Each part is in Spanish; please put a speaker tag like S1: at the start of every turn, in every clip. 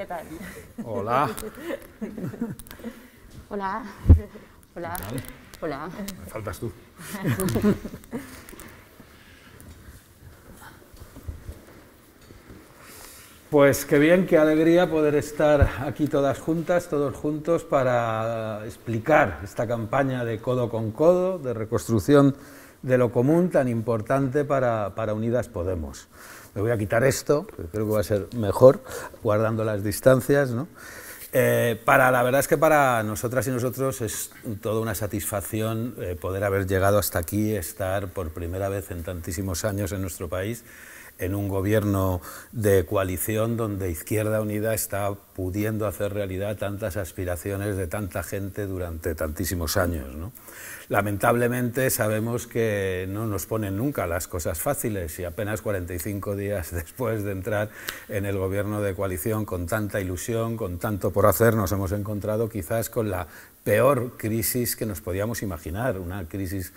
S1: ¿Qué tal? Hola. Hola. Hola. Hola. Me faltas tú.
S2: Pues qué bien, qué alegría poder estar aquí todas juntas, todos juntos, para explicar esta campaña de codo con codo, de reconstrucción de lo común tan importante para, Unidas Podemos. Me voy a quitar esto, creo que va a ser mejor, guardando las distancias, ¿no? Eh, para, la verdad es que para nosotras y nosotros es toda una satisfacción eh, poder haber llegado hasta aquí, estar por primera vez en tantísimos años en nuestro país en un gobierno de coalición donde Izquierda Unida está pudiendo hacer realidad tantas aspiraciones de tanta gente durante tantísimos años. Lamentablemente sabemos que no nos ponen nunca las cosas fáciles y apenas 45 días después de entrar en el gobierno de coalición con tanta ilusión, con tanto por hacer, nos hemos encontrado quizás con la peor crisis que nos podíamos imaginar, una crisis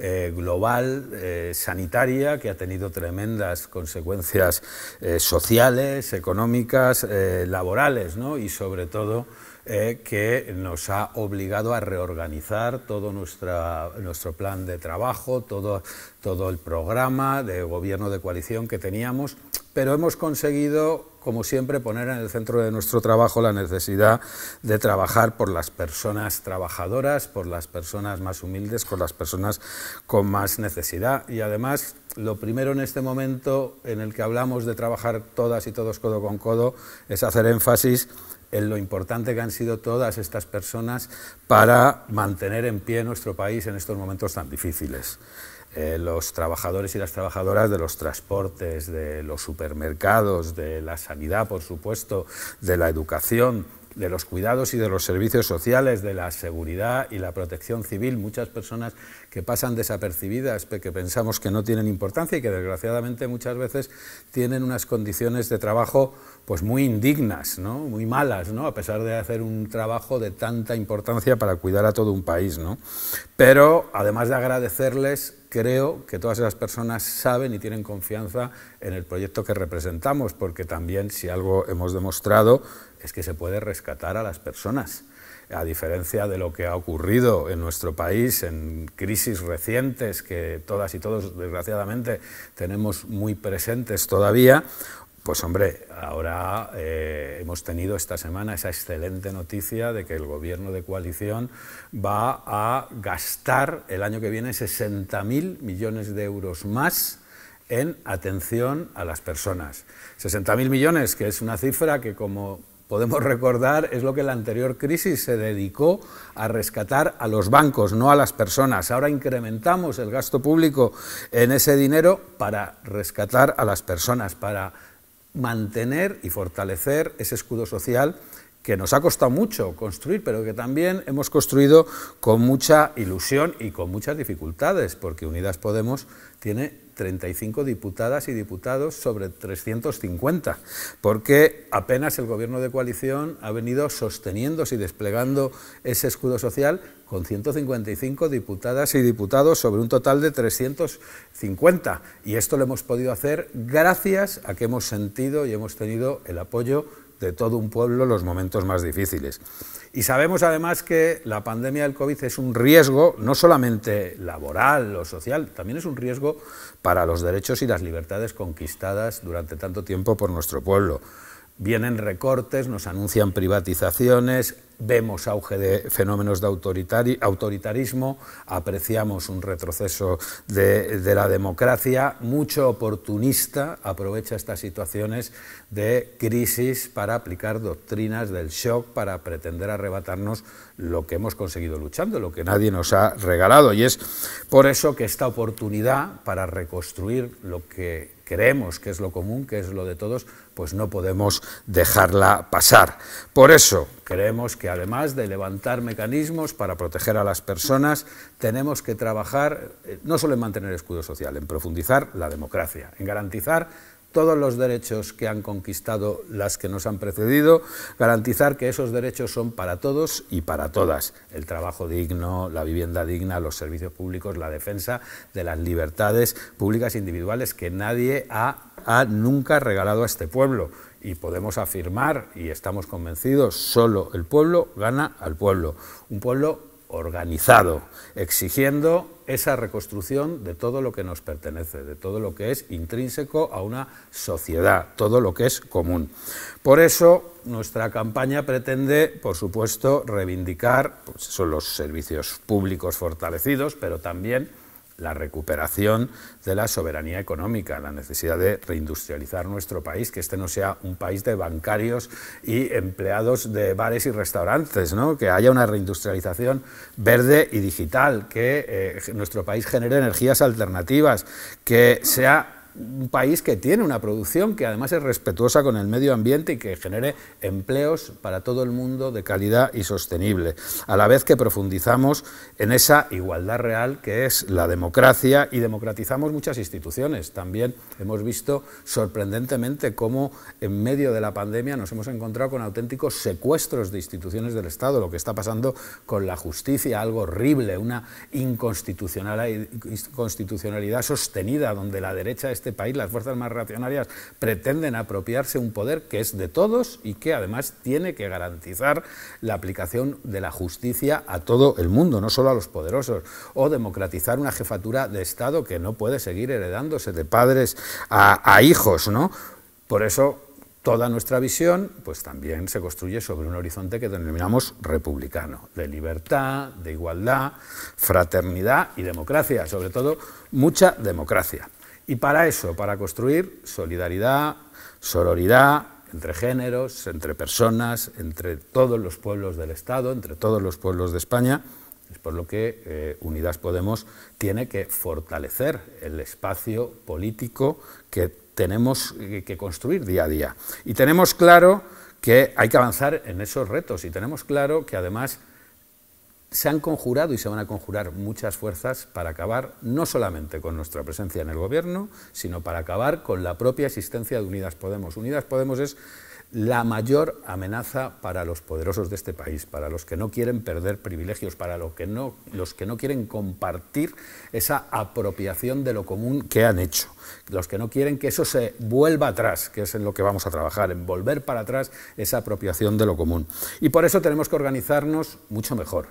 S2: eh, global eh, sanitaria que ha tenido tremendas consecuencias eh, sociales, económicas, laborales ¿no? y sobre todo que nos ha obligado a reorganizar todo nuestro plan de trabajo, todo, todo el programa de gobierno de coalición que teníamos pero hemos conseguido, como siempre, poner en el centro de nuestro trabajo la necesidad de trabajar por las personas trabajadoras, por las personas más humildes, por las personas con más necesidad. Y además, lo primero en este momento en el que hablamos de trabajar todas y todos codo con codo es hacer énfasis en lo importante que han sido todas estas personas para mantener en pie nuestro país en estos momentos tan difíciles. Eh, los trabajadores y las trabajadoras de los transportes, de los supermercados, de la sanidad, por supuesto, de la educación, de los cuidados y de los servicios sociales, de la seguridad y la protección civil, muchas personas que pasan desapercibidas, que pensamos que no tienen importancia y que desgraciadamente muchas veces tienen unas condiciones de trabajo pues muy indignas, ¿no? muy malas, ¿no? a pesar de hacer un trabajo de tanta importancia para cuidar a todo un país. ¿no? Pero además de agradecerles creo que todas esas personas saben y tienen confianza en el proyecto que representamos, porque también si algo hemos demostrado es que se puede rescatar a las personas. A diferencia de lo que ha ocurrido en nuestro país en crisis recientes que todas y todos desgraciadamente tenemos muy presentes todavía, pues hombre, ahora eh, hemos tenido esta semana esa excelente noticia de que el gobierno de coalición va a gastar el año que viene 60.000 millones de euros más en atención a las personas. 60.000 millones, que es una cifra que como podemos recordar, es lo que la anterior crisis se dedicó a rescatar a los bancos, no a las personas. Ahora incrementamos el gasto público en ese dinero para rescatar a las personas, para mantener y fortalecer ese escudo social que nos ha costado mucho construir, pero que también hemos construido con mucha ilusión y con muchas dificultades, porque Unidas Podemos tiene 35 diputadas y diputados sobre 350, porque apenas el gobierno de coalición ha venido sosteniéndose y desplegando ese escudo social con 155 diputadas y diputados sobre un total de 350. Y esto lo hemos podido hacer gracias a que hemos sentido y hemos tenido el apoyo de todo un pueblo en los momentos más difíciles. Y sabemos además que la pandemia del COVID es un riesgo, no solamente laboral o social, también es un riesgo para los derechos y las libertades conquistadas durante tanto tiempo por nuestro pueblo. Vienen recortes, nos anuncian privatizaciones, vemos auge de fenómenos de autoritarismo, apreciamos un retroceso de, de, la democracia, mucho oportunista aprovecha estas situaciones de crisis para aplicar doctrinas del shock, para pretender arrebatarnos lo que hemos conseguido luchando, lo que nadie nos ha regalado. Y es por eso que esta oportunidad para reconstruir lo que creemos que es lo común, que es lo de todos, pues no podemos dejarla pasar. Por eso creemos que además de levantar mecanismos para proteger a las personas, tenemos que trabajar eh, no solo en mantener el escudo social, en profundizar la democracia, en garantizar todos los derechos que han conquistado las que nos han precedido, garantizar que esos derechos son para todos y para todas. El trabajo digno, la vivienda digna, los servicios públicos, la defensa de las libertades públicas e individuales que nadie ha, nunca regalado a este pueblo. Y podemos afirmar, y estamos convencidos, solo el pueblo gana al pueblo. Un pueblo organizado, exigiendo esa reconstrucción de todo lo que nos pertenece, de todo lo que es intrínseco a una sociedad, todo lo que es común. Por eso, nuestra campaña pretende, por supuesto, reivindicar pues, son los servicios públicos fortalecidos, pero también la recuperación de la soberanía económica, la necesidad de reindustrializar nuestro país, que este no sea un país de bancarios y empleados de bares y restaurantes, ¿no? que haya una reindustrialización verde y digital, que eh, nuestro país genere energías alternativas, que sea un país que tiene una producción que además es respetuosa con el medio ambiente y que genere empleos para todo el mundo de calidad y sostenible, a la vez que profundizamos en esa igualdad real que es la democracia y democratizamos muchas instituciones. También hemos visto sorprendentemente cómo en medio de la pandemia nos hemos encontrado con auténticos secuestros de instituciones del Estado, lo que está pasando con la justicia, algo horrible, una inconstitucionalidad sostenida donde la derecha este país las fuerzas más reaccionarias pretenden apropiarse un poder que es de todos y que además tiene que garantizar la aplicación de la justicia a todo el mundo, no solo a los poderosos, o democratizar una jefatura de Estado que no puede seguir heredándose de padres a, a hijos, ¿no? Por eso toda nuestra visión pues también se construye sobre un horizonte que denominamos republicano, de libertad, de igualdad, fraternidad y democracia, sobre todo mucha democracia. Y para eso, para construir solidaridad, sororidad, entre géneros, entre personas, entre todos los pueblos del Estado, entre todos los pueblos de España. Es por lo que eh, Unidas Podemos tiene que fortalecer el espacio político que tenemos eh, que construir día a día. Y tenemos claro que hay que avanzar en esos retos y tenemos claro que además se han conjurado y se van a conjurar muchas fuerzas para acabar no solamente con nuestra presencia en el Gobierno, sino para acabar con la propia existencia de Unidas Podemos. Unidas Podemos es la mayor amenaza para los poderosos de este país, para los que no quieren perder privilegios, para los que no, los que no quieren compartir esa apropiación de lo común que han hecho, los que no quieren que eso se vuelva atrás, que es en lo que vamos a trabajar, en volver para atrás esa apropiación de lo común. Y por eso tenemos que organizarnos mucho mejor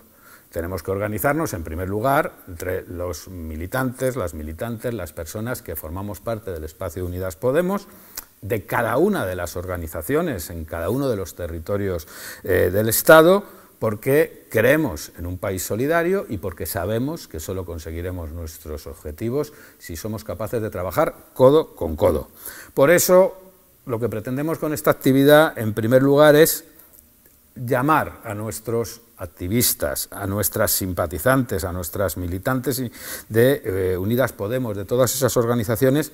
S2: tenemos que organizarnos, en primer lugar, entre los militantes, las militantes, las personas que formamos parte del espacio Unidas Podemos, de cada una de las organizaciones en cada uno de los territorios eh, del Estado, porque creemos en un país solidario y porque sabemos que solo conseguiremos nuestros objetivos si somos capaces de trabajar codo con codo. Por eso, lo que pretendemos con esta actividad, en primer lugar, es llamar a nuestros activistas, a nuestras simpatizantes, a nuestras militantes de eh, Unidas Podemos, de todas esas organizaciones,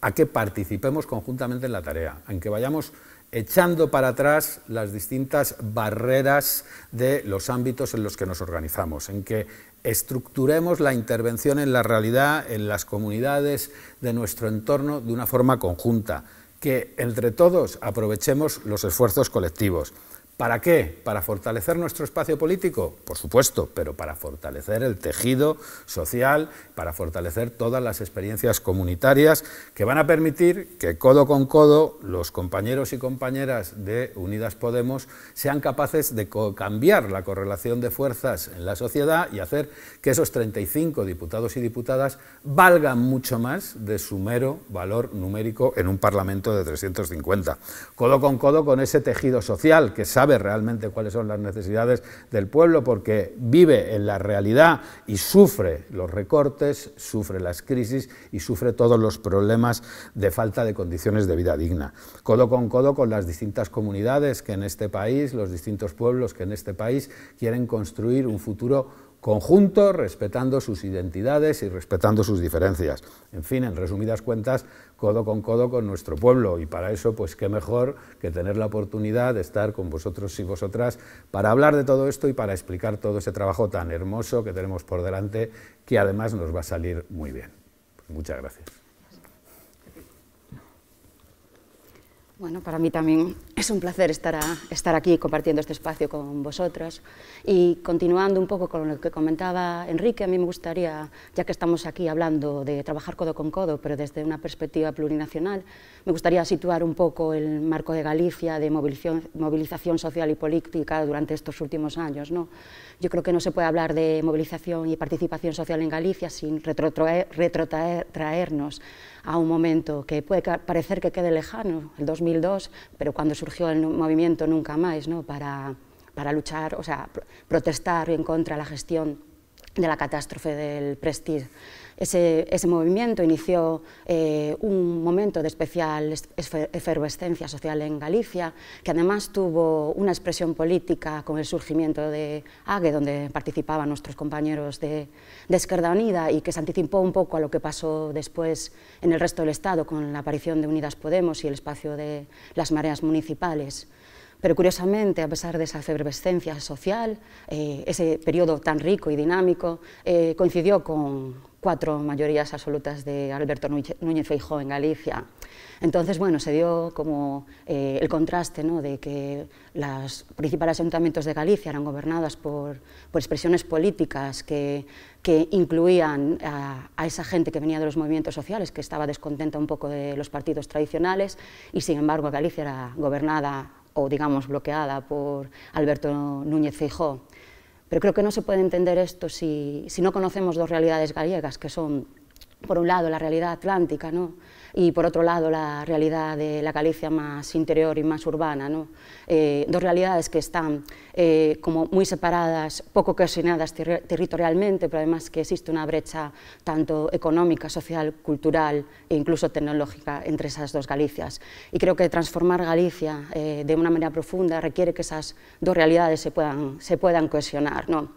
S2: a que participemos conjuntamente en la tarea, en que vayamos echando para atrás las distintas barreras de los ámbitos en los que nos organizamos, en que estructuremos la intervención en la realidad, en las comunidades de nuestro entorno de una forma conjunta, que entre todos aprovechemos los esfuerzos colectivos. ¿Para qué? ¿Para fortalecer nuestro espacio político? Por supuesto, pero para fortalecer el tejido social, para fortalecer todas las experiencias comunitarias que van a permitir que codo con codo los compañeros y compañeras de Unidas Podemos sean capaces de cambiar la correlación de fuerzas en la sociedad y hacer que esos 35 diputados y diputadas valgan mucho más de su mero valor numérico en un Parlamento de 350. Codo con codo con ese tejido social que sabe realmente cuáles son las necesidades del pueblo porque vive en la realidad y sufre los recortes, sufre las crisis y sufre todos los problemas de falta de condiciones de vida digna. Codo con codo con las distintas comunidades que en este país, los distintos pueblos que en este país quieren construir un futuro conjunto, respetando sus identidades y respetando sus diferencias. En fin, en resumidas cuentas, codo con codo con nuestro pueblo y para eso, pues qué mejor que tener la oportunidad de estar con vosotros y vosotras para hablar de todo esto y para explicar todo ese trabajo tan hermoso que tenemos por delante, que además nos va a salir muy bien. Pues muchas gracias.
S1: Bueno, para mí también es un placer estar, aquí compartiendo este espacio con vosotros y continuando un poco con lo que comentaba Enrique, a mí me gustaría, ya que estamos aquí hablando de trabajar codo con codo, pero desde una perspectiva plurinacional, me gustaría situar un poco el marco de Galicia de movilización, social y política durante estos últimos años. ¿no? Yo creo que no se puede hablar de movilización y participación social en Galicia sin retrotraernos a un momento que puede parecer que quede lejano, el 2002, pero cuando surgió el movimiento Nunca Más, ¿no? para, para luchar, o sea, protestar en contra de la gestión de la catástrofe del Prestige ese, movimiento inició eh, un momento de especial efervescencia social en Galicia, que además tuvo una expresión política con el surgimiento de AGE, donde participaban nuestros compañeros de, de Esquerda Unida y que se anticipó un poco a lo que pasó después en el resto del Estado con la aparición de Unidas Podemos y el espacio de las mareas municipales. Pero curiosamente, a pesar de esa efervescencia social, eh, ese periodo tan rico y dinámico eh, coincidió con cuatro mayorías absolutas de Alberto Núñez Feijóo en Galicia. Entonces, bueno, se dio como eh, el contraste ¿no? de que los principales ayuntamientos de Galicia eran gobernadas por, expresiones políticas que, incluían a, esa gente que venía de los movimientos sociales, que estaba descontenta un poco de los partidos tradicionales, y sin embargo Galicia era gobernada o digamos bloqueada por Alberto Núñez Feijóo. Pero creo que no se puede entender esto si, si no conocemos dos realidades gallegas, que son por un lado la realidad atlántica ¿no? y por otro lado la realidad de la Galicia más interior y más urbana. ¿no? Eh, dos realidades que están eh, como muy separadas, poco cohesionadas territorialmente, pero además que existe una brecha tanto económica, social, cultural e incluso tecnológica entre esas dos Galicias. Y creo que transformar Galicia eh, de una manera profunda requiere que esas dos realidades se puedan, se puedan cohesionar. ¿no?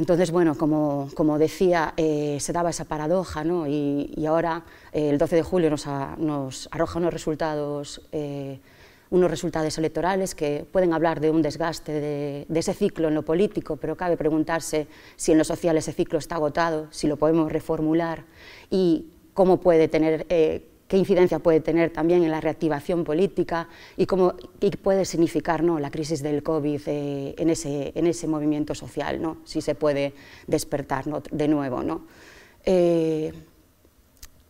S1: Entonces, bueno, como, decía, eh, se daba esa paradoja ¿no? y, ahora eh, el 12 de julio nos, nos arroja unos resultados, eh, unos resultados electorales que pueden hablar de un desgaste de, de, ese ciclo en lo político, pero cabe preguntarse si en lo social ese ciclo está agotado, si lo podemos reformular y cómo puede tener qué incidencia puede tener también en la reactivación política y cómo y puede significar ¿no? la crisis del COVID eh, en, ese, en ese movimiento social, ¿no? si se puede despertar ¿no? de nuevo. ¿no? Eh,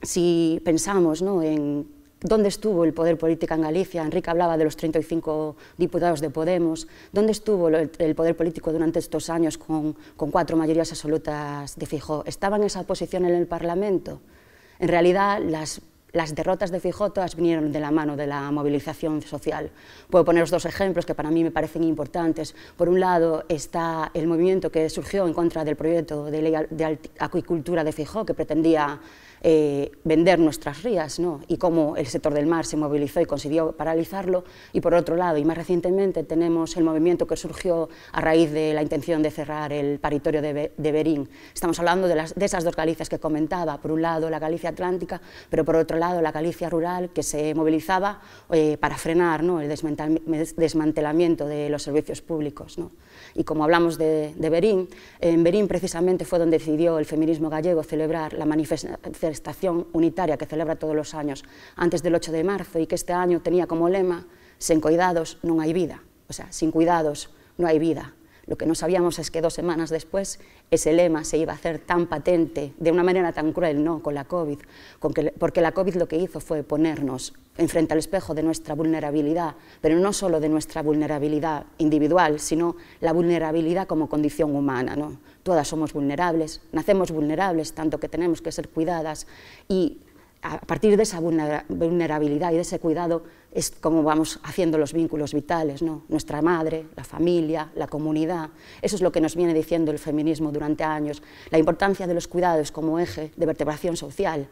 S1: si pensamos ¿no? en dónde estuvo el poder político en Galicia, Enrique hablaba de los 35 diputados de Podemos, dónde estuvo el, poder político durante estos años con, con cuatro mayorías absolutas de Fijo, ¿estaba en esa posición en el Parlamento? En realidad, las las derrotas de Fijó todas vinieron de la mano de la movilización social. Puedo poneros dos ejemplos que para mí me parecen importantes. Por un lado está el movimiento que surgió en contra del proyecto de ley de acuicultura de Fijó, que pretendía eh, vender nuestras rías ¿no? y cómo el sector del mar se movilizó y consiguió paralizarlo. Y por otro lado, y más recientemente, tenemos el movimiento que surgió a raíz de la intención de cerrar el paritorio de, Berín. Estamos hablando de, las, esas dos Galicias que comentaba, por un lado la Galicia Atlántica, pero por otro lado la Galicia rural que se movilizaba eh, para frenar el desmantelamiento de los servicios públicos. Y como hablamos de, de Berín, en Berín precisamente fue donde decidió el feminismo gallego celebrar la manifestación estación unitaria que celebra todos los años antes del 8 de marzo y que este año tenía como lema, sin cuidados no hay vida, o sea, sin cuidados no hay vida. Lo que no sabíamos es que dos semanas después ese lema se iba a hacer tan patente, de una manera tan cruel, no, con la COVID, porque la COVID lo que hizo fue ponernos frente al espejo de nuestra vulnerabilidad, pero no solo de nuestra vulnerabilidad individual, sino la vulnerabilidad como condición humana. ¿no? Todas somos vulnerables, nacemos vulnerables, tanto que tenemos que ser cuidadas y a partir de esa vulnerabilidad y de ese cuidado es como vamos haciendo los vínculos vitales, nuestra madre, la familia, la comunidad. Eso es lo que nos viene diciendo el feminismo durante años, la importancia de los cuidados como eje de vertebración social.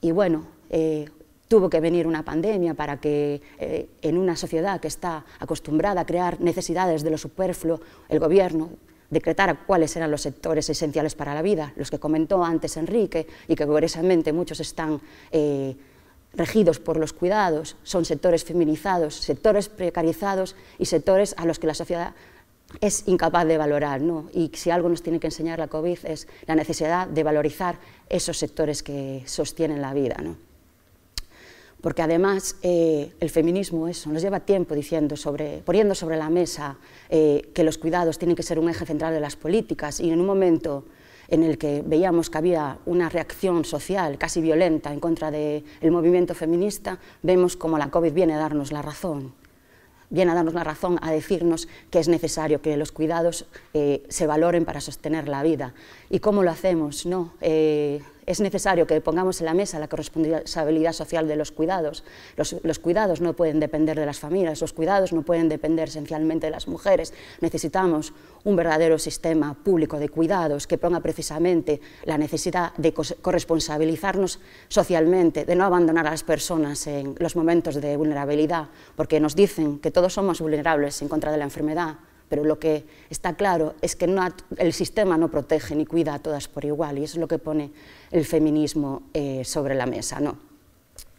S1: Y bueno, eh, tuvo que venir una pandemia para que eh, en una sociedad que está acostumbrada a crear necesidades de lo superfluo, el gobierno decretar cuáles eran los sectores esenciales para la vida, los que comentó antes Enrique y que curiosamente muchos están eh, regidos por los cuidados, son sectores feminizados, sectores precarizados y sectores a los que la sociedad es incapaz de valorar. ¿no? Y si algo nos tiene que enseñar la COVID es la necesidad de valorizar esos sectores que sostienen la vida. ¿no? porque además eh, el feminismo eso nos lleva tiempo diciendo sobre, poniendo sobre la mesa eh, que los cuidados tienen que ser un eje central de las políticas y en un momento en el que veíamos que había una reacción social casi violenta en contra del movimiento feminista, vemos como la COVID viene a darnos la razón viene a darnos la razón, a decirnos que es necesario que los cuidados eh, se valoren para sostener la vida. ¿Y cómo lo hacemos? No, es necesario que pongamos en la mesa la corresponsabilidad social de los cuidados. Los, cuidados no pueden depender de las familias, los cuidados no pueden depender esencialmente de las mujeres. Necesitamos un verdadero sistema público de cuidados que ponga precisamente la necesidad de corresponsabilizarnos socialmente, de no abandonar a las personas en los momentos de vulnerabilidad, porque nos dicen que todos somos vulnerables en contra de la enfermedad, pero lo que está claro es que el sistema no protege ni cuida a todas por igual y eso es lo que pone el feminismo eh, sobre la mesa. ¿no?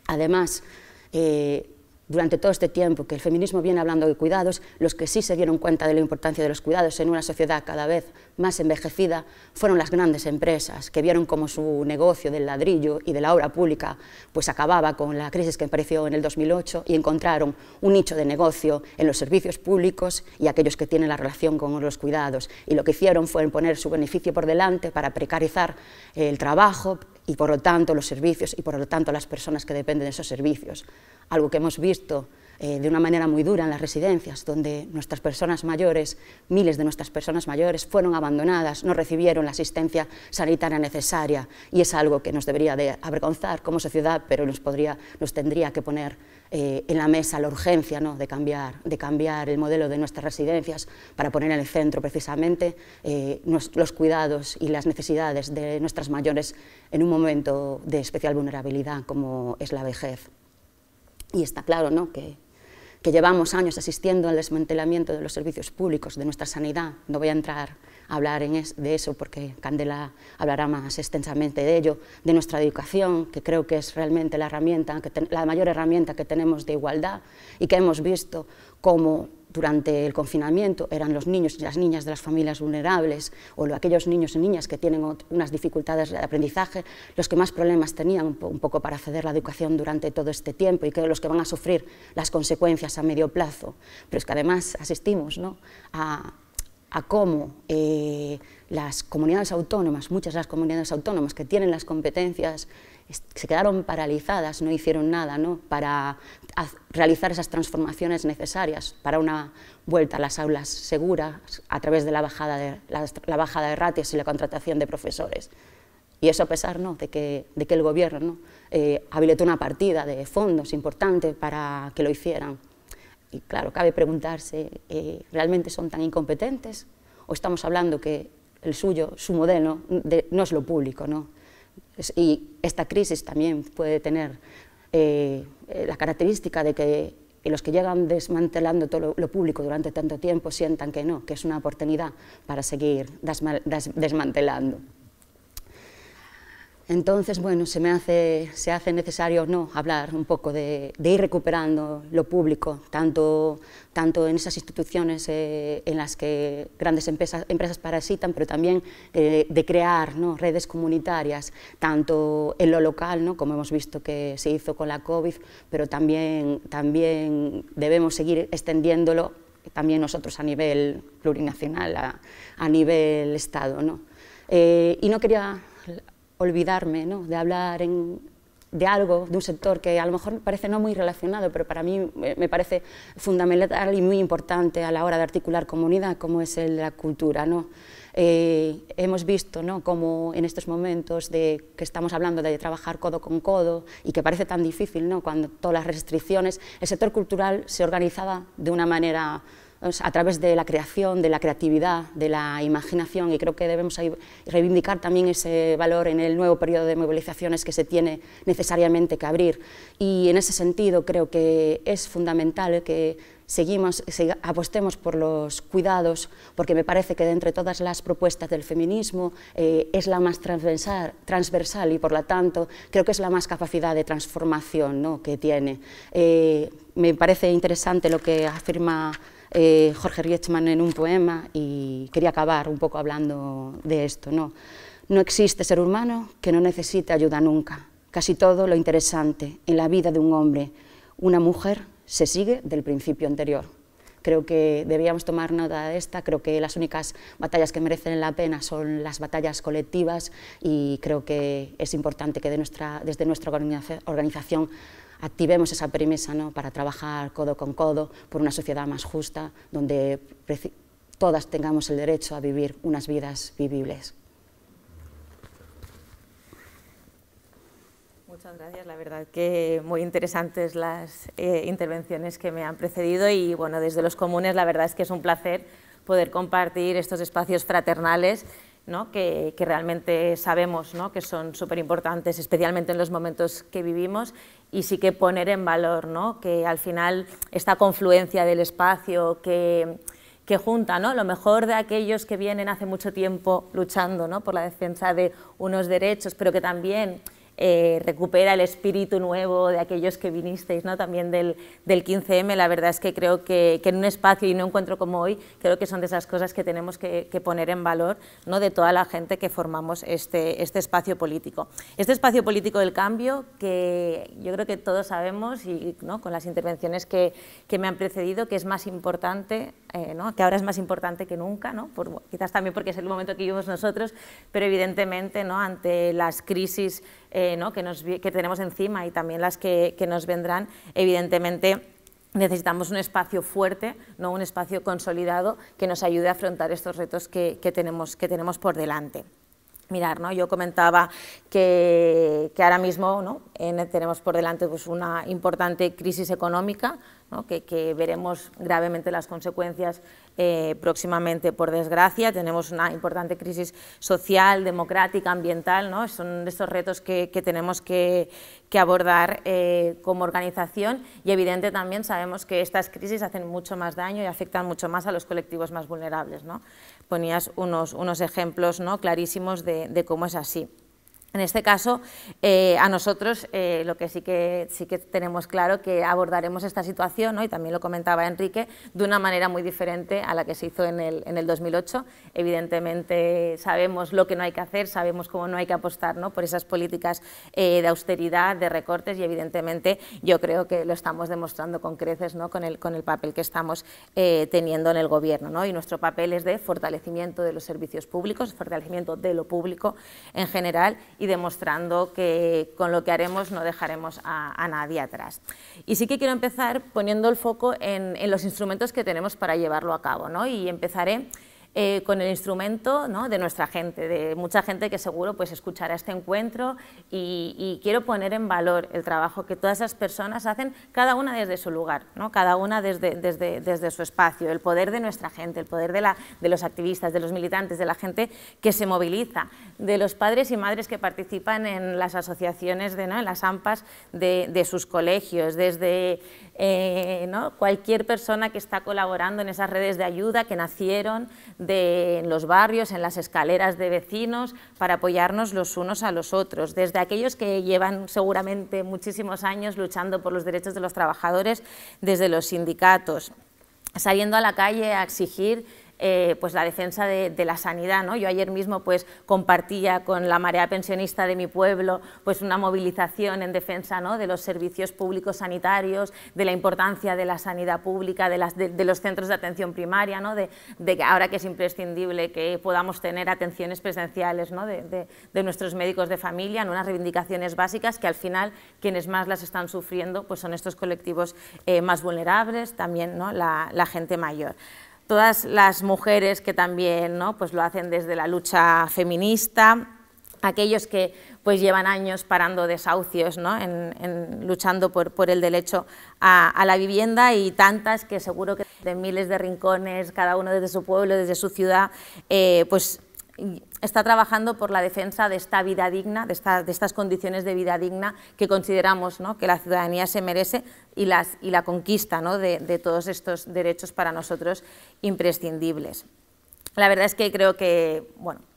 S1: Además, eh, durante todo este tiempo que el feminismo viene hablando de cuidados, los que sí se dieron cuenta de la importancia de los cuidados en una sociedad cada vez más envejecida fueron las grandes empresas, que vieron como su negocio del ladrillo y de la obra pública pues acababa con la crisis que apareció en el 2008 y encontraron un nicho de negocio en los servicios públicos y aquellos que tienen la relación con los cuidados. Y lo que hicieron fue poner su beneficio por delante para precarizar el trabajo, y por lo tanto los servicios y por lo tanto las personas que dependen de esos servicios. Algo que hemos visto eh, de una manera muy dura en las residencias, donde nuestras personas mayores, miles de nuestras personas mayores fueron abandonadas, no recibieron la asistencia sanitaria necesaria y es algo que nos debería de avergonzar como sociedad, pero nos, podría, nos tendría que poner eh, en la mesa la urgencia de, cambiar, de cambiar el modelo de nuestras residencias para poner en el centro precisamente eh, los cuidados y las necesidades de nuestras mayores en un momento de especial vulnerabilidad como es la vejez. Y está claro que que llevamos años asistiendo al desmantelamiento de los servicios públicos, de nuestra sanidad. No voy a entrar a hablar de eso porque Candela hablará más extensamente de ello, de nuestra educación, que creo que es realmente la, herramienta, la mayor herramienta que tenemos de igualdad y que hemos visto como durante el confinamiento eran los niños y las niñas de las familias vulnerables o aquellos niños y niñas que tienen unas dificultades de aprendizaje, los que más problemas tenían un poco para acceder a la educación durante todo este tiempo y que los que van a sufrir las consecuencias a medio plazo. Pero es que además asistimos ¿no? a, a cómo eh, las comunidades autónomas, muchas de las comunidades autónomas que tienen las competencias se quedaron paralizadas, no hicieron nada para realizar esas transformaciones necesarias para una vuelta a las aulas seguras a través de la bajada de, ratios y la contratación de profesores. Y eso a pesar de, que, el Gobierno eh, habilitó una partida de fondos importante para que lo hicieran. Y claro, cabe preguntarse, eh, ¿realmente son tan incompetentes? ¿O estamos hablando que el suyo, su modelo, no es lo público? ¿no? Y esta crisis también puede tener eh, eh, la característica de que los que llegan desmantelando todo lo, público durante tanto tiempo sientan que no, que es una oportunidad para seguir desmantelando. Entonces, bueno, se me hace, se hace necesario ¿no? hablar un poco de, ir recuperando lo público, tanto, tanto en esas instituciones eh, en las que grandes empresas, empresas parasitan, pero también eh, de crear ¿no? redes comunitarias, tanto en lo local, ¿no? como hemos visto que se hizo con la COVID, pero también, también debemos seguir extendiéndolo también nosotros a nivel plurinacional, a, nivel Estado. ¿no? Eh, y no quería olvidarme ¿no? de hablar de algo, de un sector que a lo mejor parece no muy relacionado, pero para mí me parece fundamental y muy importante a la hora de articular comunidad, como es el de la cultura. ¿no? Eh, hemos visto ¿no? como en estos momentos de, que estamos hablando de trabajar codo con codo y que parece tan difícil ¿no? cuando todas las restricciones, el sector cultural se organizaba de una manera a través de la creación, de la creatividad, de la imaginación, y creo que debemos reivindicar también ese valor en el nuevo periodo de movilizaciones que se tiene necesariamente que abrir. Y en ese sentido creo que es fundamental que seguimos, apostemos por los cuidados, porque me parece que de entre todas las propuestas del feminismo eh, es la más transversal, transversal, y por lo tanto creo que es la más capacidad de transformación ¿no? que tiene. Eh, me parece interesante lo que afirma eh, Jorge Rietzmann en un poema y quería acabar un poco hablando de esto. No, no existe ser humano que no necesite ayuda nunca. Casi todo lo interesante en la vida de un hombre, una mujer, se sigue del principio anterior. Creo que debíamos tomar nota de esta, creo que las únicas batallas que merecen la pena son las batallas colectivas y creo que es importante que de nuestra, desde nuestra organización activemos esa premisa ¿no? para trabajar codo con codo por una sociedad más justa, donde todas tengamos el derecho a vivir unas vidas vivibles.
S3: Muchas gracias, la verdad
S1: que muy interesantes las eh,
S3: intervenciones que me han precedido y bueno, desde los comunes la verdad es que es un placer poder compartir estos espacios fraternales que, realmente sabemos que son súper importantes, especialmente en los momentos que vivimos, y sí que poner en valor que al final esta confluencia del espacio que, que junta lo mejor de aquellos que vienen hace mucho tiempo luchando por la defensa de unos derechos, pero que también eh, recupera el espíritu nuevo de aquellos que vinisteis ¿no? también del, 15M. La verdad es que creo que, en un espacio y no encuentro como hoy, creo que son de esas cosas que tenemos que, poner en valor ¿no? de toda la gente que formamos este, este espacio político. Este espacio político del cambio que yo creo que todos sabemos y ¿no? con las intervenciones que, que, me han precedido que es más importante, eh, ¿no? que ahora es más importante que nunca, ¿no? quizás también porque es el momento que vivimos nosotros, pero evidentemente ¿no? ante las crisis eh, que, tenemos encima y también las que, que nos vendrán, evidentemente necesitamos un espacio fuerte, ¿no? un espacio consolidado que nos ayude a afrontar estos retos que tenemos por delante mirar, ¿no? Yo comentaba que, ahora mismo ¿no? tenemos por delante pues, una importante crisis económica, que, veremos gravemente las consecuencias eh, próximamente, por desgracia. Tenemos una importante crisis social, democrática, ambiental, ¿no? Son estos retos que, que tenemos que, que abordar eh, como organización y evidente también sabemos que estas crisis hacen mucho más daño y afectan mucho más a los colectivos más vulnerables. ¿no? Ponías unos, unos ejemplos ¿no? clarísimos de, de cómo es así. En este caso, eh, a nosotros eh, lo que sí, que sí que tenemos claro que abordaremos esta situación, y también lo comentaba Enrique, de una manera muy diferente a la que se hizo en el, en el 2008. Evidentemente sabemos lo que no hay que hacer, sabemos cómo no hay que apostar ¿no? por esas políticas eh, de austeridad, de recortes, y evidentemente yo creo que lo estamos demostrando con creces ¿no? con, el, con el papel que estamos teniendo en el Gobierno. Y nuestro papel es de fortalecimiento de los servicios públicos, fortalecimiento de lo público en general y demostrando que con lo que haremos no dejaremos a, nadie atrás. Y sí que quiero empezar poniendo el foco en, en los instrumentos que tenemos para llevarlo a cabo ¿no? y empezaré eh, con el instrumento de nuestra gente, de mucha gente que seguro pues, escuchará este encuentro y, quiero poner en valor el trabajo que todas esas personas hacen, cada una desde su lugar, ¿no? cada una desde, desde, desde, su espacio, el poder de nuestra gente, el poder de, la, de los activistas, de los militantes, de la gente que se moviliza, de los padres y madres que participan en las asociaciones, de, ¿no? en las AMPAs de, de sus colegios, desde eh, ¿no? cualquier persona que está colaborando en esas redes de ayuda que nacieron de, en los barrios, en las escaleras de vecinos, para apoyarnos los unos a los otros, desde aquellos que llevan seguramente muchísimos años luchando por los derechos de los trabajadores, desde los sindicatos saliendo a la calle a exigir eh, pues la defensa de, la sanidad. ¿no? Yo ayer mismo pues, compartía con la marea pensionista de mi pueblo pues, una movilización en defensa ¿no? de los servicios públicos sanitarios, de la importancia de la sanidad pública, de, los centros de atención primaria, ¿no? de, que ahora que es imprescindible que podamos tener atenciones presenciales de, nuestros médicos de familia, en unas reivindicaciones básicas que al final quienes más las están sufriendo pues, son estos colectivos eh, más vulnerables, también ¿no? la gente mayor todas las mujeres que también ¿no? pues lo hacen desde la lucha feminista, aquellos que pues llevan años parando desahucios, ¿no? en, luchando por, por, el derecho a, la vivienda y tantas que seguro que de miles de rincones, cada uno desde su pueblo, desde su ciudad, eh, pues está trabajando por la defensa de esta vida digna, de, estas condiciones de vida digna que consideramos que la ciudadanía se merece y, la conquista de todos estos derechos para nosotros imprescindibles la verdad es que creo que,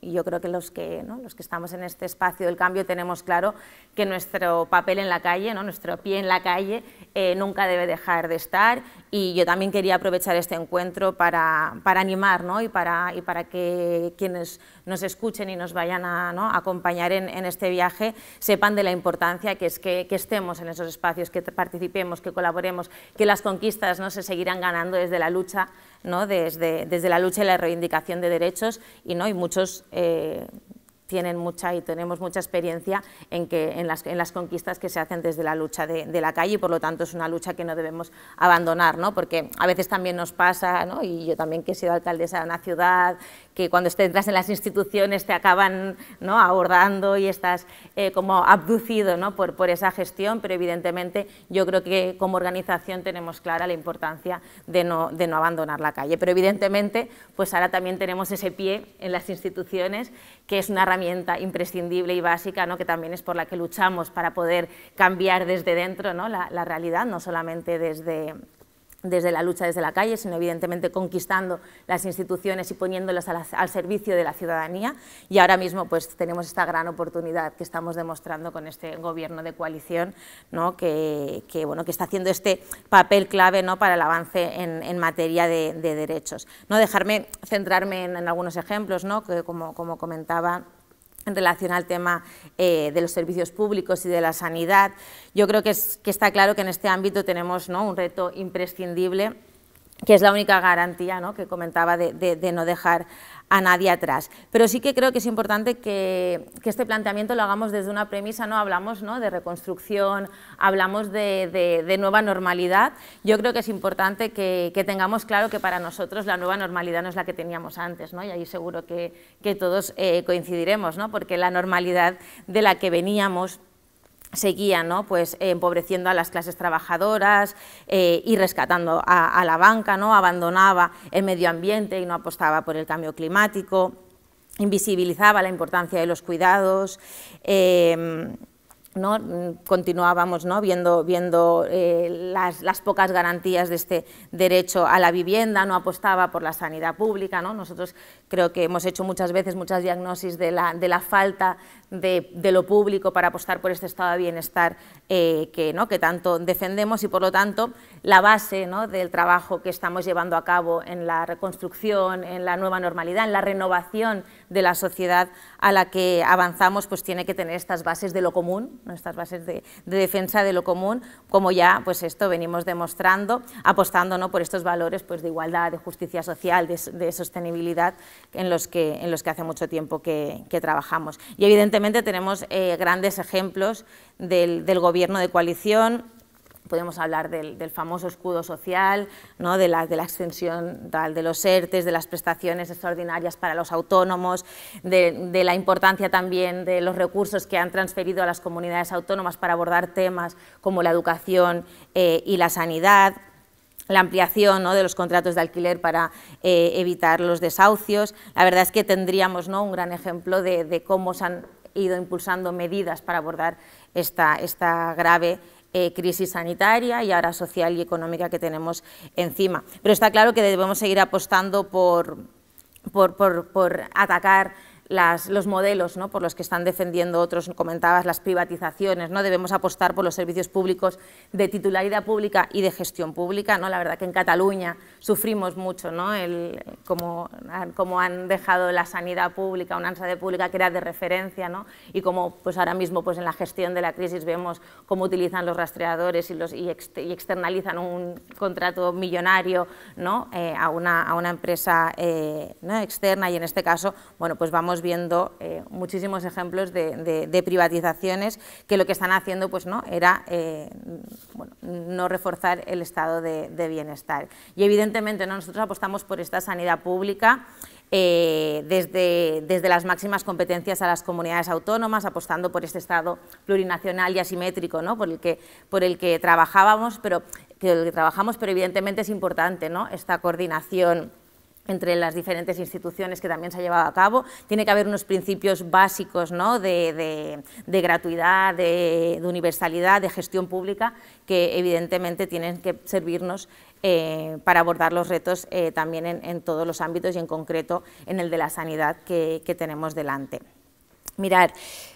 S3: yo creo que los que, los que estamos en este espacio del cambio tenemos claro que nuestro papel en la calle, ¿no? nuestro pie en la calle, eh, nunca debe dejar de estar. Y yo también quería aprovechar este encuentro para, para animar y, para, que quienes nos escuchen y nos vayan a acompañar en, este viaje sepan de la importancia que es que, estemos en esos espacios, que participemos, que colaboremos, que las conquistas no se seguirán ganando desde la lucha, ¿no? desde, desde la lucha y la reivindicación de derechos y, ¿no? y muchos eh, tienen mucha y tenemos mucha experiencia en, que, en, las, en las conquistas que se hacen desde la lucha de, la calle y por lo tanto es una lucha que no debemos abandonar, ¿no? porque a veces también nos pasa, y yo también que he sido alcaldesa de una ciudad, que cuando entras en las instituciones te acaban ¿no? abordando y estás eh, como abducido por, por esa gestión, pero evidentemente yo creo que como organización tenemos clara la importancia de no, de no abandonar la calle. Pero evidentemente pues ahora también tenemos ese pie en las instituciones, que es una herramienta imprescindible y básica, que también es por la que luchamos para poder cambiar desde dentro la, realidad, no solamente desde, desde la lucha desde la calle, sino evidentemente conquistando las instituciones y poniéndolas al servicio de la ciudadanía. Y ahora mismo pues, tenemos esta gran oportunidad que estamos demostrando con este gobierno de coalición, que, bueno, que está haciendo este papel clave ¿no? para el avance en, materia de, derechos. No dejarme centrarme en, algunos ejemplos, que como comentaba en relación al tema eh, de los servicios públicos y de la sanidad. Yo creo que, está claro que en este ámbito tenemos un reto imprescindible que es la única garantía que comentaba de no dejar a nadie atrás. Pero sí que creo que es importante que, este planteamiento lo hagamos desde una premisa, ¿no? Hablamos de reconstrucción, hablamos de, nueva normalidad. Yo creo que es importante que, tengamos claro que para nosotros la nueva normalidad no es la que teníamos antes, ¿no? Y ahí seguro que, todos eh, coincidiremos, Porque la normalidad de la que veníamos seguía ¿no? pues, empobreciendo a las clases trabajadoras eh, y rescatando a, la banca, ¿no? abandonaba el medio ambiente y no apostaba por el cambio climático, invisibilizaba la importancia de los cuidados. Eh, ¿no? Mm, continuábamos viendo, eh, las, pocas garantías de este derecho a la vivienda, no apostaba por la sanidad pública. Nosotros creo que hemos hecho muchas veces muchas diagnosis de la, falta de, lo público para apostar por este estado de bienestar eh, que, ¿no? que tanto defendemos y por lo tanto la base del trabajo que estamos llevando a cabo en la reconstrucción, en la nueva normalidad, en la renovación de la sociedad a la que avanzamos, pues tiene que tener estas bases de lo común, estas bases de, defensa de lo común, como ya pues esto venimos demostrando, apostando por estos valores pues, de igualdad, de justicia social, de, sostenibilidad, en los, que, en los que hace mucho tiempo que, trabajamos. Y evidentemente tenemos eh, grandes ejemplos del, gobierno de coalición, podemos hablar del, famoso escudo social, ¿no? de, la, de la extensión de los ERTES, de las prestaciones extraordinarias para los autónomos, de, la importancia también de los recursos que han transferido a las comunidades autónomas para abordar temas como la educación eh, y la sanidad la ampliación ¿no? de los contratos de alquiler para eh, evitar los desahucios. La verdad es que tendríamos ¿no? un gran ejemplo de cómo se han ido impulsando medidas para abordar esta, esta grave eh, crisis sanitaria y ahora social y económica que tenemos encima. Pero está claro que debemos seguir apostando por atacar los modelos por los que están defendiendo otros, comentabas las privatizaciones, ¿no? debemos apostar por los servicios públicos de titularidad pública y de gestión pública. ¿no? La verdad que en Cataluña sufrimos mucho ¿no? como, como han dejado la sanidad pública, una de pública que era de referencia ¿no? y como pues ahora mismo pues en la gestión de la crisis vemos cómo utilizan los rastreadores y, externalizan un contrato millonario ¿no? Eh, a, una, a una empresa eh, externa y en este caso bueno, pues vamos viendo eh, muchísimos ejemplos de, privatizaciones que lo que están haciendo pues, ¿no? era eh, no reforzar el estado de, bienestar. Y evidentemente nosotros apostamos por esta sanidad pública. Eh, desde, desde, las máximas competencias a las comunidades autónomas, apostando por este Estado plurinacional y asimétrico por, el que, por el que trabajábamos, pero que trabajamos, pero evidentemente es importante ¿no? esta coordinación entre las diferentes instituciones que también se ha llevado a cabo. Tiene que haber unos principios básicos ¿no? de, gratuidad, de, universalidad, de gestión pública, que evidentemente tienen que servirnos eh, para abordar los retos eh, también en, todos los ámbitos y en concreto en el de la sanidad que, tenemos delante.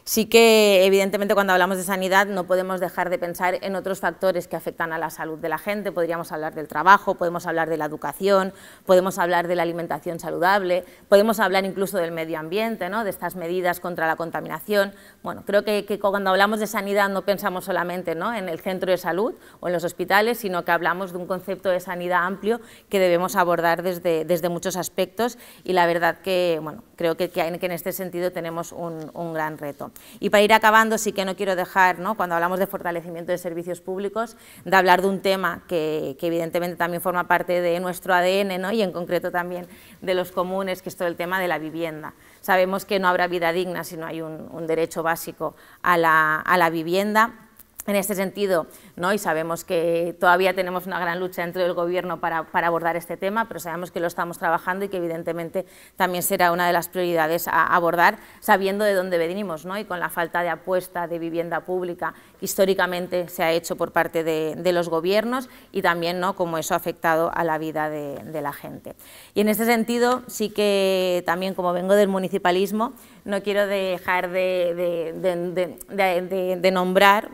S3: Sí que, evidentemente, cuando hablamos de sanidad no podemos dejar de pensar en otros factores que afectan a la salud de la gente. Podríamos hablar del trabajo, podemos hablar de la educación, podemos hablar de la alimentación saludable, podemos hablar incluso del medio ambiente, ¿no? de estas medidas contra la contaminación. Bueno, creo que, cuando hablamos de sanidad no pensamos solamente ¿no? en el centro de salud o en los hospitales, sino que hablamos de un concepto de sanidad amplio que debemos abordar desde, desde muchos aspectos y la verdad que, bueno, creo que, que en este sentido tenemos un, un gran reto. Y para ir acabando, sí que no quiero dejar, ¿no? cuando hablamos de fortalecimiento de servicios públicos, de hablar de un tema que, evidentemente también forma parte de nuestro ADN ¿no? y en concreto también de los comunes, que es todo el tema de la vivienda. Sabemos que no habrá vida digna si no hay un, derecho básico a la vivienda en este sentido, ¿no? y sabemos que todavía tenemos una gran lucha dentro del Gobierno para, abordar este tema, pero sabemos que lo estamos trabajando y que evidentemente también será una de las prioridades a abordar, sabiendo de dónde venimos ¿no? y con la falta de apuesta de vivienda pública que históricamente se ha hecho por parte de, los Gobiernos y también ¿no? cómo eso ha afectado a la vida de, la gente. Y en este sentido, sí que también, como vengo del municipalismo, no quiero dejar de nombrar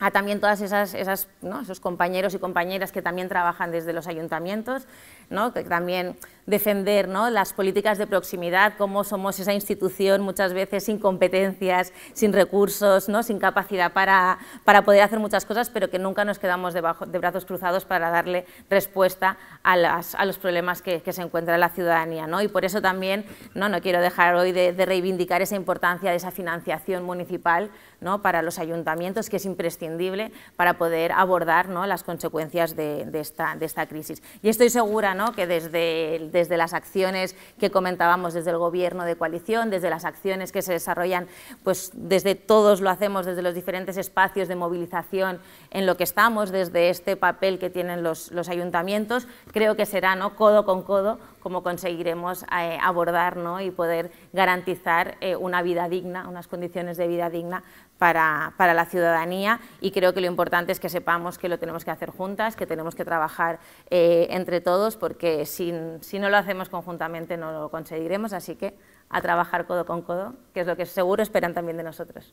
S3: a también todas esas, esas esos compañeros y compañeras que también trabajan desde los ayuntamientos, ¿no? que también defender ¿no? las políticas de proximidad, cómo somos esa institución muchas veces sin competencias, sin recursos, ¿no? sin capacidad para, para poder hacer muchas cosas, pero que nunca nos quedamos debajo, de brazos cruzados para darle respuesta a, las, a los problemas que, se encuentra la ciudadanía. ¿no? Y por eso también no, no quiero dejar hoy de, reivindicar esa importancia de esa financiación municipal ¿no? para los ayuntamientos, que es imprescindible para poder abordar ¿no? las consecuencias de, esta, esta crisis. Y estoy segura ¿no? que desde, desde desde las acciones que comentábamos desde el gobierno de coalición, desde las acciones que se desarrollan, pues desde todos lo hacemos, desde los diferentes espacios de movilización en lo que estamos, desde este papel que tienen los, ayuntamientos, creo que será ¿no? codo con codo como conseguiremos eh, abordar y poder garantizar eh, una vida digna, unas condiciones de vida digna para, para, la ciudadanía y creo que lo importante es que sepamos que lo tenemos que hacer juntas, que tenemos que trabajar eh, entre todos porque si no lo hacemos conjuntamente no lo conseguiremos, así que a trabajar codo con codo, que es lo que seguro esperan también de nosotros.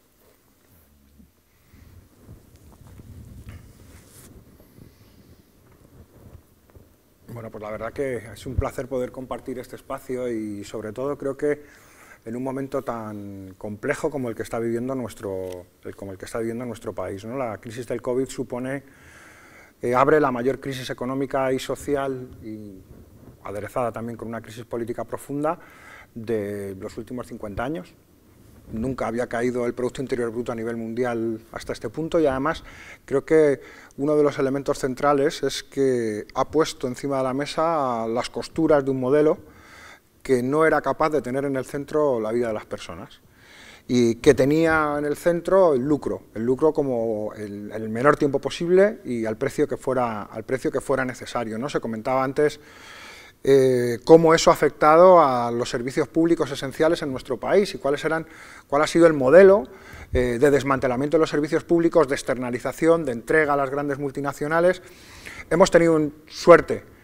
S4: Bueno, pues la verdad que es un placer poder compartir este espacio y sobre todo creo que en un momento tan complejo como el que está viviendo nuestro, eh, como el que está viviendo nuestro país. La crisis del COVID supone, eh, abre la mayor crisis económica y social, y aderezada también con una crisis política profunda, de los últimos 50 años. Nunca había caído el Producto Interior Bruto a nivel mundial hasta este punto y además creo que uno de los elementos centrales es que ha puesto encima de la mesa las costuras de un modelo que no era capaz de tener en el centro la vida de las personas y que tenía en el centro el lucro, el lucro como el, menor tiempo posible y al precio que fuera, al precio que fuera necesario. ¿no? Se comentaba antes eh, cómo eso ha afectado a los servicios públicos esenciales en nuestro país y cuál ha sido el modelo eh, de desmantelamiento de los servicios públicos, de externalización, de entrega a las grandes multinacionales. Hemos tenido suerte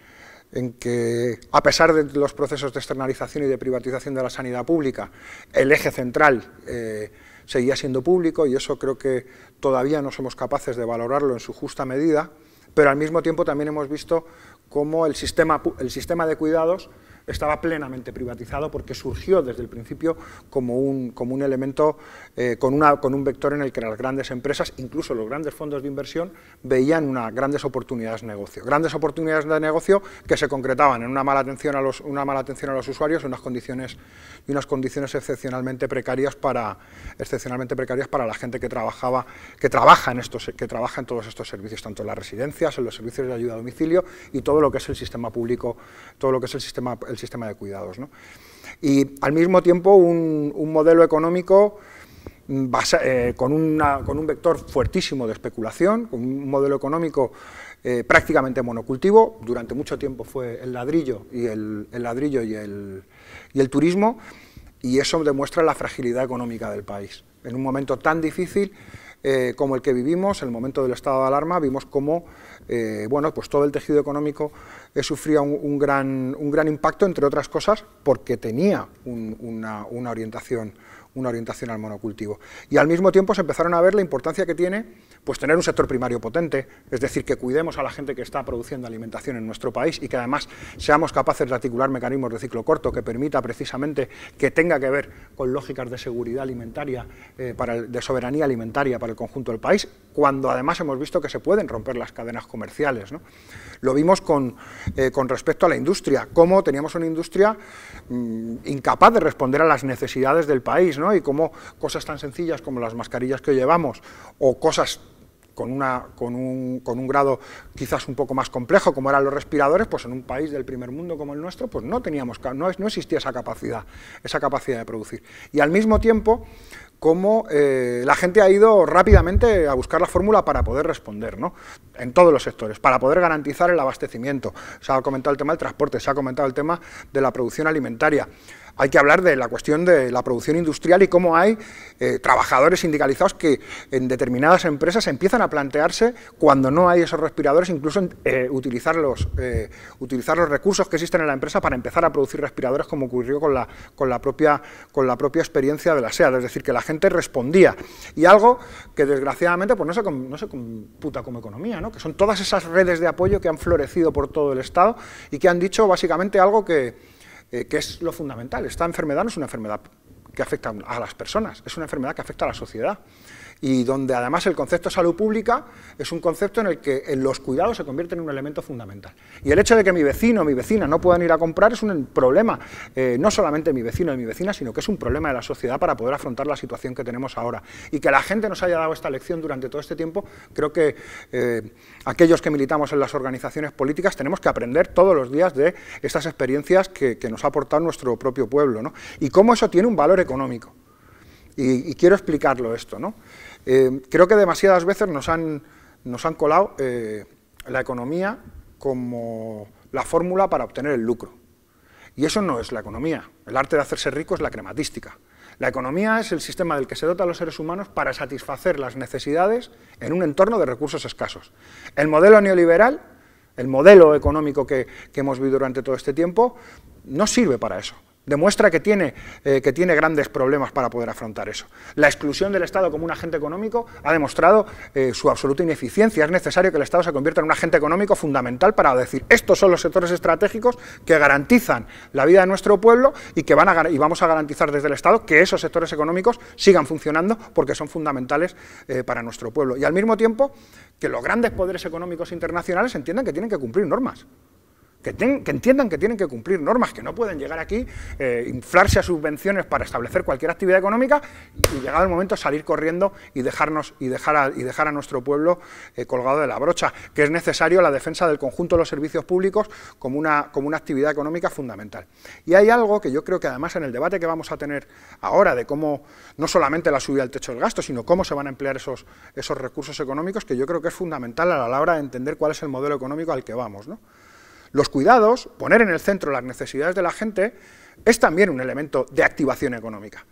S4: en que, a pesar de los procesos de externalización y de privatización de la sanidad pública, el eje central eh, seguía siendo público y eso creo que todavía no somos capaces de valorarlo en su justa medida, pero al mismo tiempo también hemos visto cómo el sistema, el sistema de cuidados estaba plenamente privatizado porque surgió desde el principio como un, como un elemento, eh, con, una, con un vector en el que las grandes empresas, incluso los grandes fondos de inversión, veían unas grandes oportunidades de negocio. Grandes oportunidades de negocio que se concretaban en una mala atención a los, una mala atención a los usuarios y unas condiciones, unas condiciones excepcionalmente, precarias para, excepcionalmente precarias para la gente que, trabajaba, que, trabaja en estos, que trabaja en todos estos servicios, tanto en las residencias, en los servicios de ayuda a domicilio y todo lo que es el sistema público, todo lo que es el sistema, el sistema de cuidados. Y al mismo tiempo un, modelo económico mm, eh, con, un vector fuertísimo de especulación, con un modelo económico eh, prácticamente monocultivo, durante mucho tiempo fue el ladrillo y el, ladrillo y y el turismo, y eso demuestra la fragilidad económica del país. En un momento tan difícil, eh, como el que vivimos, el momento del estado de alarma, vimos cómo eh, pues todo el tejido económico eh, sufría un, gran, un, gran, impacto, entre otras cosas, porque tenía una, una orientación al monocultivo. Y al mismo tiempo se empezaron a ver la importancia que tiene pues tener un sector primario potente, es decir, que cuidemos a la gente que está produciendo alimentación en nuestro país y que además seamos capaces de articular mecanismos de ciclo corto que permita precisamente que tenga que ver con lógicas de seguridad alimentaria, eh, para de soberanía alimentaria para el conjunto del país, cuando además hemos visto que se pueden romper las cadenas comerciales. ¿no? Lo vimos con, eh, con respecto a la industria, cómo teníamos una industria mm, incapaz de responder a las necesidades del país ¿no? y cómo cosas tan sencillas como las mascarillas que llevamos o cosas con, una, con, un, grado quizás un poco más complejo como eran los respiradores, pues en un país del primer mundo como el nuestro, pues no, teníamos, no, no existía esa capacidad, esa capacidad de producir. Y al mismo tiempo, como eh, la gente ha ido rápidamente a buscar la fórmula para poder responder, En todos los sectores, para poder garantizar el abastecimiento. Se ha comentado el tema del transporte, se ha comentado el tema de la producción alimentaria. Hay que hablar de la cuestión de la producción industrial y cómo hay eh, trabajadores sindicalizados que en determinadas empresas empiezan a plantearse, cuando no hay esos respiradores, incluso eh, utilizar, los, eh, utilizar los recursos que existen en la empresa para empezar a producir respiradores, como ocurrió con la, con la, propia, con la propia experiencia de la SEA, Es decir, que la gente respondía. Y algo que desgraciadamente pues no, se, no se computa como economía, ¿no? que son todas esas redes de apoyo que han florecido por todo el Estado y que han dicho básicamente algo que eh, que es lo fundamental. Esta enfermedad no es una enfermedad que afecta a las personas, es una enfermedad que afecta a la sociedad y donde además el concepto de salud pública es un concepto en el que los cuidados se convierten en un elemento fundamental. Y el hecho de que mi vecino o mi vecina no puedan ir a comprar es un problema, eh, no solamente mi vecino o mi vecina, sino que es un problema de la sociedad para poder afrontar la situación que tenemos ahora. Y que la gente nos haya dado esta lección durante todo este tiempo, creo que eh, aquellos que militamos en las organizaciones políticas tenemos que aprender todos los días de estas experiencias que, nos ha aportado nuestro propio pueblo. Y cómo eso tiene un valor económico. Y, y quiero explicarlo esto. ¿no? Eh, creo que demasiadas veces nos han, nos han colado eh, la economía como la fórmula para obtener el lucro. Y eso no es la economía. El arte de hacerse rico es la crematística. La economía es el sistema del que se dotan los seres humanos para satisfacer las necesidades en un entorno de recursos escasos. El modelo neoliberal, el modelo económico que, que hemos vivido durante todo este tiempo, no sirve para eso. Demuestra que tiene, eh, que tiene grandes problemas para poder afrontar eso. La exclusión del Estado como un agente económico ha demostrado eh, su absoluta ineficiencia. Es necesario que el Estado se convierta en un agente económico fundamental para decir, estos son los sectores estratégicos que garantizan la vida de nuestro pueblo y que van y vamos a garantizar desde el Estado que esos sectores económicos sigan funcionando porque son fundamentales eh, para nuestro pueblo. Y al mismo tiempo que los grandes poderes económicos internacionales entiendan que tienen que cumplir normas que, entiendan que tienen que cumplir normas, que no pueden llegar aquí, eh, inflarse a subvenciones para establecer cualquier actividad económica y llegar el momento salir corriendo y dejarnos y dejar a, y dejar a nuestro pueblo eh, colgado de la brocha, que es necesario la defensa del conjunto de los servicios públicos como una, como una actividad económica fundamental. Y hay algo que yo creo que además en el debate que vamos a tener ahora de cómo no solamente la subida al techo del gasto, sino cómo se van a emplear esos, esos recursos económicos, que yo creo que es fundamental a la hora de entender cuál es el modelo económico al que vamos. ¿no? Los cuidados, poner en el centro las necesidades de la gente, es también un elemento de activación económica.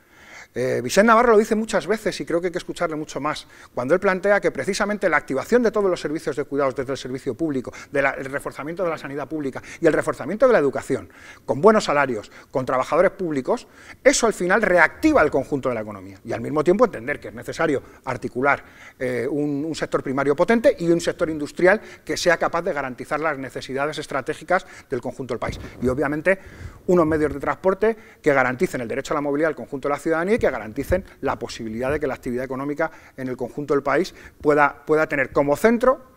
S4: Eh, Vicente Navarro lo dice muchas veces y creo que hay que escucharle mucho más, cuando él plantea que precisamente la activación de todos los servicios de cuidados desde el servicio público, del reforzamiento de la sanidad pública y el reforzamiento de la educación, con buenos salarios, con trabajadores públicos, eso al final reactiva el conjunto de la economía. Y al mismo tiempo entender que es necesario articular eh, un, un sector primario potente y un sector industrial que sea capaz de garantizar las necesidades estratégicas del conjunto del país. Y obviamente unos medios de transporte que garanticen el derecho a la movilidad del conjunto de la ciudadanía que garanticen la posibilidad de que la actividad económica en el conjunto del país pueda, pueda tener como centro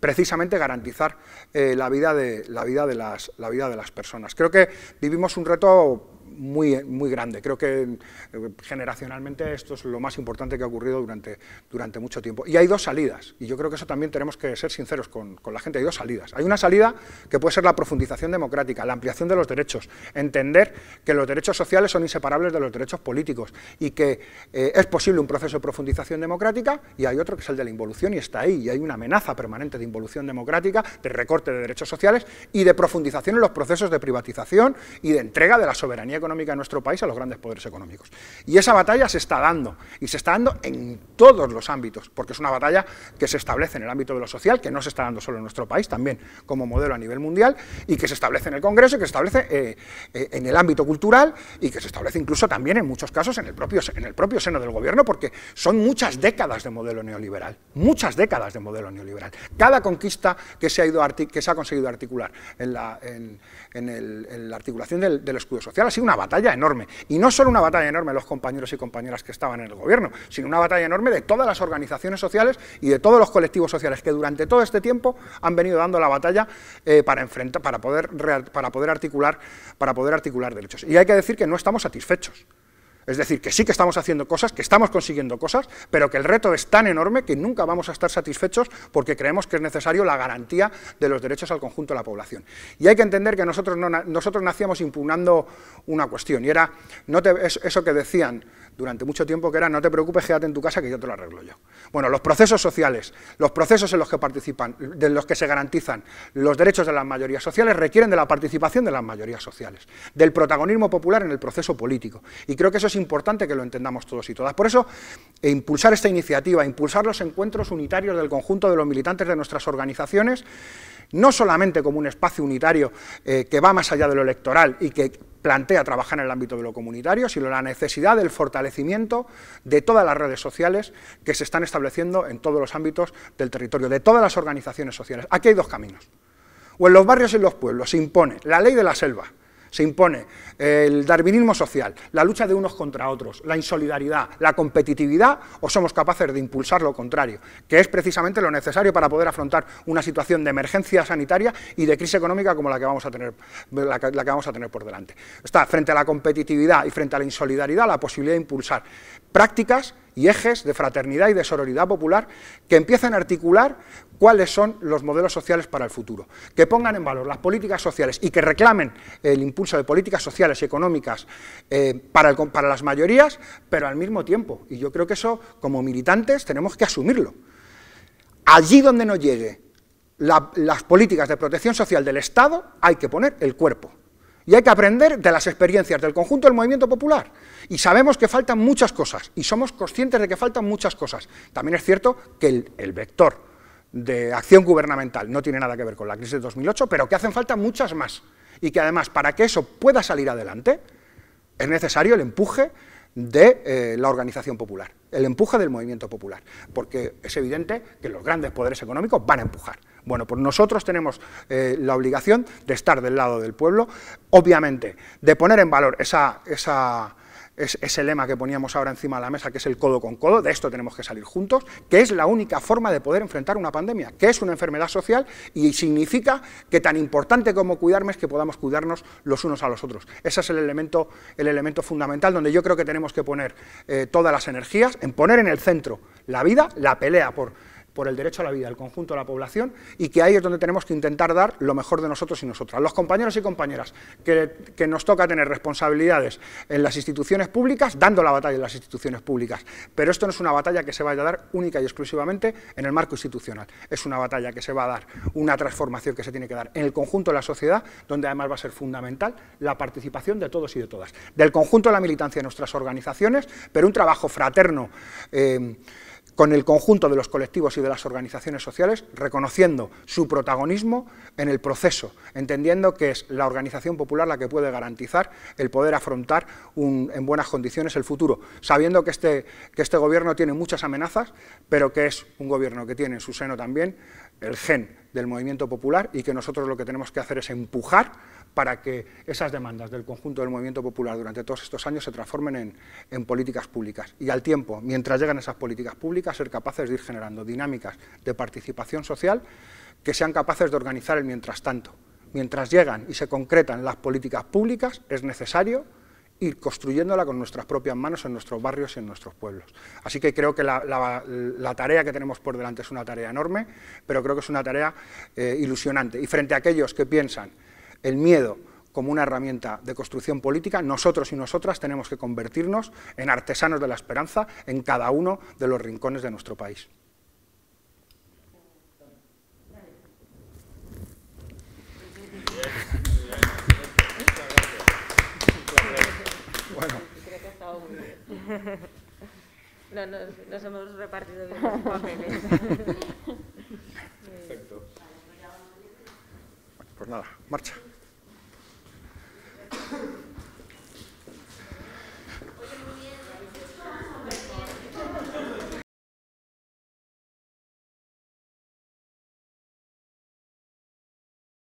S4: precisamente garantizar eh, la, vida de, la, vida de la vida de las personas. Creo que vivimos un reto muy, muy grande. Creo que eh, generacionalmente esto es lo más importante que ha ocurrido durante, durante mucho tiempo. Y hay dos salidas, y yo creo que eso también tenemos que ser sinceros con, la gente. Hay dos salidas. Hay una salida que puede ser la profundización democrática, la ampliación de los derechos, entender que los derechos sociales son inseparables de los derechos políticos y que eh, es posible un proceso de profundización democrática y hay otro que es el de la involución y está ahí y hay una amenaza permanente de involución democrática, de recorte de derechos sociales y de profundización en los procesos de privatización y de entrega de la soberanía económica de nuestro país a los grandes poderes económicos. Y esa batalla se está dando, y se está dando en todos los ámbitos, porque es una batalla que se establece en el ámbito de lo social, que no se está dando solo en nuestro país, también como modelo a nivel mundial, y que se establece en el Congreso, que se establece eh, eh, en el ámbito cultural, y que se establece incluso también en muchos casos en el propio, en el propio seno del gobierno, porque son muchas décadas de modelo neoliberal, muchas décadas de modelo neoliberal. Cada conquista que se ha, ido que se ha conseguido articular en la, en, la articulación del, del escudo social ha sido una batalla enorme. Y no solo una batalla enorme de los compañeros y compañeras que estaban en el gobierno, sino una batalla enorme de todas las organizaciones sociales y de todos los colectivos sociales que durante todo este tiempo han venido dando la batalla eh, para, enfrentar, para, poder, para, poder articular, para poder articular derechos. Y hay que decir que no estamos satisfechos. Es decir, que sí que estamos haciendo cosas, que estamos consiguiendo cosas, pero que el reto es tan enorme que nunca vamos a estar satisfechos porque creemos que es necesario la garantía de los derechos al conjunto de la población. Y hay que entender que nosotros, no, nosotros nacíamos impugnando una cuestión, y era no te, eso que decían, durante mucho tiempo, que era no te preocupes, quédate en tu casa que yo te lo arreglo yo. Bueno, los procesos sociales, los procesos en los que participan, de los que se garantizan los derechos de las mayorías sociales, requieren de la participación de las mayorías sociales, del protagonismo popular en el proceso político. Y creo que eso es importante que lo entendamos todos y todas. Por eso, e impulsar esta iniciativa, impulsar los encuentros unitarios del conjunto de los militantes de nuestras organizaciones, no solamente como un espacio unitario eh, que va más allá de lo electoral y que plantea trabajar en el ámbito de lo comunitario, sino la necesidad del fortalecimiento de todas las redes sociales que se están estableciendo en todos los ámbitos del territorio, de todas las organizaciones sociales. Aquí hay dos caminos. O en los barrios y en los pueblos se impone la ley de la selva, se impone el darwinismo social, la lucha de unos contra otros, la insolidaridad, la competitividad, o somos capaces de impulsar lo contrario, que es precisamente lo necesario para poder afrontar una situación de emergencia sanitaria y de crisis económica como la que vamos a tener, vamos a tener por delante. Está frente a la competitividad y frente a la insolidaridad la posibilidad de impulsar prácticas y ejes de fraternidad y de sororidad popular que empiecen a articular cuáles son los modelos sociales para el futuro, que pongan en valor las políticas sociales y que reclamen el impulso de políticas sociales y económicas eh, para, las mayorías, pero al mismo tiempo. Y yo creo que eso, como militantes, tenemos que asumirlo. Allí donde no llegue las políticas de protección social del Estado, hay que poner el cuerpo. Y hay que aprender de las experiencias del conjunto del movimiento popular. Y sabemos que faltan muchas cosas, y somos conscientes de que faltan muchas cosas. También es cierto que el, vector de acción gubernamental no tiene nada que ver con la crisis de 2008, pero que hacen falta muchas más. Y que además, para que eso pueda salir adelante, es necesario el empuje de eh, la organización popular, el empuje del movimiento popular, porque es evidente que los grandes poderes económicos van a empujar. Bueno, pues nosotros tenemos eh, la obligación de estar del lado del pueblo, obviamente, de poner en valor ese lema que poníamos ahora encima de la mesa, que es el codo con codo, de esto tenemos que salir juntos, que es la única forma de poder enfrentar una pandemia, que es una enfermedad social y significa que tan importante como cuidarme es que podamos cuidarnos los unos a los otros. Ese es el elemento, fundamental donde yo creo que tenemos que poner eh, todas las energías en poner en el centro la vida, la pelea por por el derecho a la vida del conjunto de la población y que ahí es donde tenemos que intentar dar lo mejor de nosotros y nosotras. Los compañeros y compañeras que, nos toca tener responsabilidades en las instituciones públicas, dando la batalla en las instituciones públicas, pero esto no es una batalla que se vaya a dar única y exclusivamente en el marco institucional, es una batalla que se va a dar, una transformación que se tiene que dar en el conjunto de la sociedad, donde además va a ser fundamental la participación de todos y de todas, del conjunto de la militancia de nuestras organizaciones, pero un trabajo fraterno, eh, con el conjunto de los colectivos y de las organizaciones sociales, reconociendo su protagonismo en el proceso, entendiendo que es la organización popular la que puede garantizar el poder afrontar en buenas condiciones el futuro, sabiendo que este, que este gobierno tiene muchas amenazas, pero que es un gobierno que tiene en su seno también el gen del movimiento popular y que nosotros lo que tenemos que hacer es empujar para que esas demandas del conjunto del movimiento popular durante todos estos años se transformen en, políticas públicas. Y al tiempo, mientras llegan esas políticas públicas, ser capaces de ir generando dinámicas de participación social que sean capaces de organizar el mientras tanto. Mientras llegan y se concretan las políticas públicas, es necesario ir construyéndola con nuestras propias manos en nuestros barrios y en nuestros pueblos. Así que creo que la, tarea que tenemos por delante es una tarea enorme, pero creo que es una tarea eh, ilusionante. Y frente a aquellos que piensan el miedo como una herramienta de construcción política, nosotros y nosotras tenemos que convertirnos en artesanos de la esperanza en cada uno de los rincones de nuestro país.
S2: Bueno. hemos repartido Pues nada, marcha. you